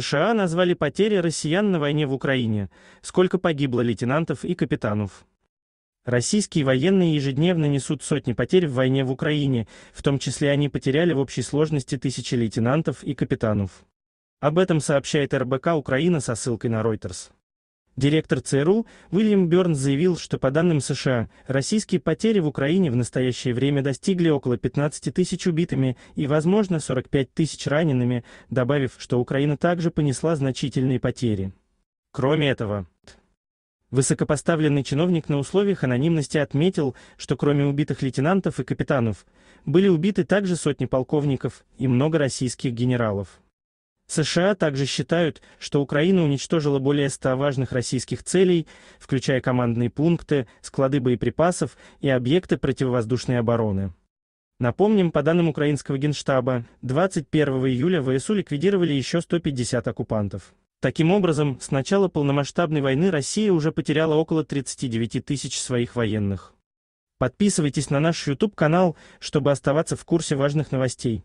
США назвали потери россиян на войне в Украине, сколько погибло лейтенантов и капитанов. Российские военные ежедневно несут сотни потерь в войне в Украине, в том числе они потеряли в общей сложности тысячи лейтенантов и капитанов. Об этом сообщает РБК Украина со ссылкой на Reuters. Директор ЦРУ Уильям Берн заявил, что по данным США, российские потери в Украине в настоящее время достигли около 15 тысяч убитыми и, возможно, 45 тысяч ранеными, добавив, что Украина также понесла значительные потери. Кроме этого, высокопоставленный чиновник на условиях анонимности отметил, что кроме убитых лейтенантов и капитанов, были убиты также сотни полковников и много российских генералов. США также считают, что Украина уничтожила более 100 важных российских целей, включая командные пункты, склады боеприпасов и объекты противовоздушной обороны. Напомним, по данным украинского генштаба, 21 июля ВСУ ликвидировали еще 150 оккупантов. Таким образом, с начала полномасштабной войны Россия уже потеряла около 39 тысяч своих военных. Подписывайтесь на наш YouTube-канал, чтобы оставаться в курсе важных новостей.